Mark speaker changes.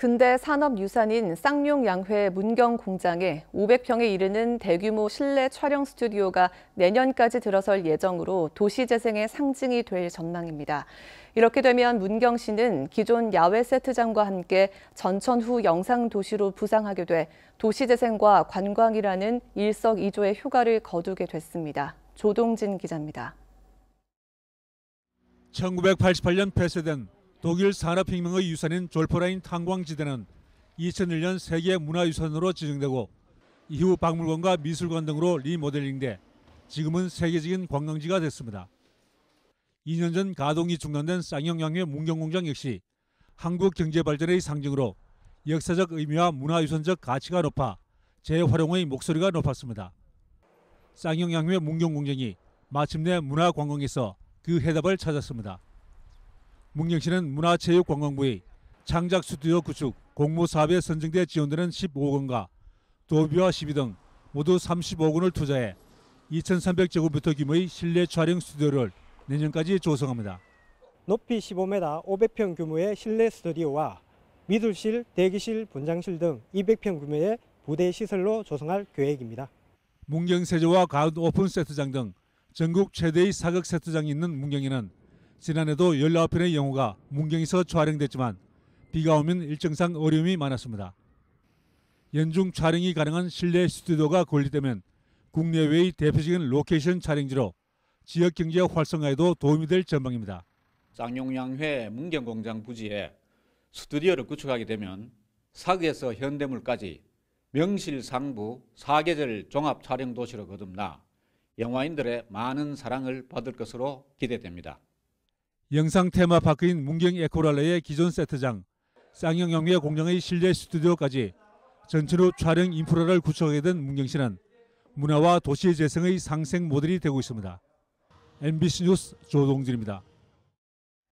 Speaker 1: 근대 산업 유산인 쌍용 양회 문경 공장에 500평에 이르는 대규모 실내 촬영 스튜디오가 내년까지 들어설 예정으로 도시 재생의 상징이 될 전망입니다. 이렇게 되면 문경시는 기존 야외 세트장과 함께 전천후 영상 도시로 부상하게 돼 도시 재생과 관광이라는 일석이조의 효과를 거두게 됐습니다. 조동진 기자입니다.
Speaker 2: 1988년 폐쇄된 독일 산업혁명의 유산인 졸퍼라인 탄광지대는 2001년 세계 문화유산으로 지정되고 이후 박물관과 미술관 등으로 리모델링돼 지금은 세계적인 관광지가 됐습니다. 2년 전 가동이 중단된 쌍용양의 문경공장 역시 한국 경제 발전의 상징으로 역사적 의미와 문화유산적 가치가 높아 재활용의 목소리가 높았습니다. 쌍용양의 문경공장이 마침내 문화관광에서 그 해답을 찾았습니다. 묵령시는 문화체육관광부의 창작 스튜디오 구축 공모 사업에 선정돼 지원되는 15건과 도비와 시비 등 모두 35억 원을 투자해 2,300제곱미터 규모의 실내 촬영 스튜디오를 내년까지
Speaker 3: 조성합니다. 높이 15m 500평 규모의 실내 스튜디오와 미술실, 대기실, 분장실 등 200평 규모의 부대 시설로 조성할 계획입니다.
Speaker 2: 문경 세제와 가운 오픈 세트장 등 전국 최대의 사극 세트장이 있는 문경에는 지난해도 19편의 영화가 문경에서 촬영됐지만 비가 오면 일정상 어려움이 많았습니다. 연중 촬영이 가능한 실내 스튜디오가 건립되면 국내외의 대표적인 로케이션 촬영지로 지역 경제 활성화에도 도움이 될 전망입니다.
Speaker 3: 쌍용양회 문경공장 부지에 스튜디오를 구축하게 되면 사극에서 현대물까지 명실상부 사계절 종합 촬영 도시로 거듭나 영화인들의 많은 사랑을 받을 것으로 기대됩니다.
Speaker 2: 영상 테마 파크인 문경 에코랄레의 기존 세트장, 쌍용영미의 공장의 실내 스튜디오까지 전체로 촬영 인프라를 구축하게 된 문경시는 문화와 도시 재생의 상생 모델이 되고 있습니다. MBC 뉴스 조동진입니다.